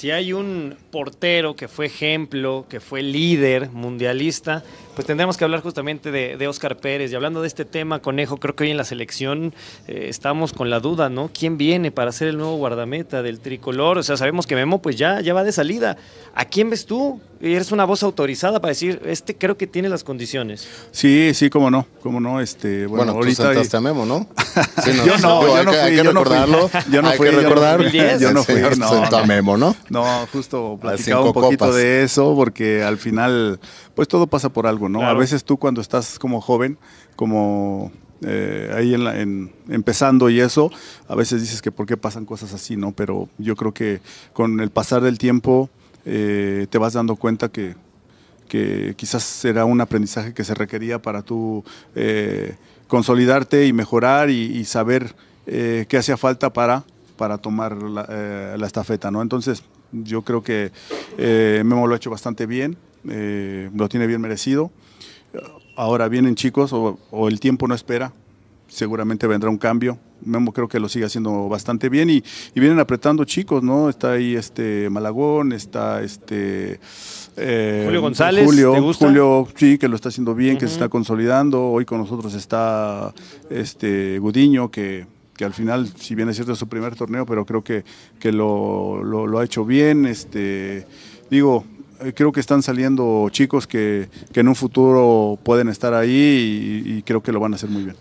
si hay un portero que fue ejemplo, que fue líder mundialista, pues tendremos que hablar justamente de, de Oscar Pérez. Y hablando de este tema, Conejo, creo que hoy en la selección eh, estamos con la duda, ¿no? ¿Quién viene para ser el nuevo guardameta del tricolor? O sea, sabemos que Memo pues ya, ya va de salida. ¿A quién ves tú? Eres una voz autorizada para decir, este creo que tiene las condiciones. Sí, sí, cómo no, cómo no. Este, bueno, tú ahorita sentaste a Memo, ¿no? yo no, yo no fui. a recordarlo. Yo no fui. a recordar. Yo no fui. a Memo, ¿no? No, justo platicaba un poquito de eso porque al final, pues todo pasa por algo, ¿no? A veces tú cuando estás como joven, como eh, ahí en, empezando y eso, a veces dices que por qué pasan cosas así, ¿no? Pero yo creo que con el pasar del tiempo eh, te vas dando cuenta que que quizás era un aprendizaje que se requería para tú eh, consolidarte y mejorar y, saber eh, qué hacía falta para, para tomar la, eh, estafeta, ¿no? Entonces, yo creo que Memo lo ha hecho bastante bien, lo tiene bien merecido. Ahora vienen chicos o el tiempo no espera, seguramente vendrá un cambio, creo que lo sigue haciendo bastante bien y, vienen apretando chicos, ¿no? Está ahí este Malagón, está este... Eh, Julio González, Julio, Julio, sí, que lo está haciendo bien, que se está consolidando. Hoy con nosotros está este Gudiño, que que al final, si bien es cierto, es su primer torneo, pero creo que, que lo, ha hecho bien. Este, digo, eh, creo que están saliendo chicos que, en un futuro pueden estar ahí y, creo que lo van a hacer muy bien.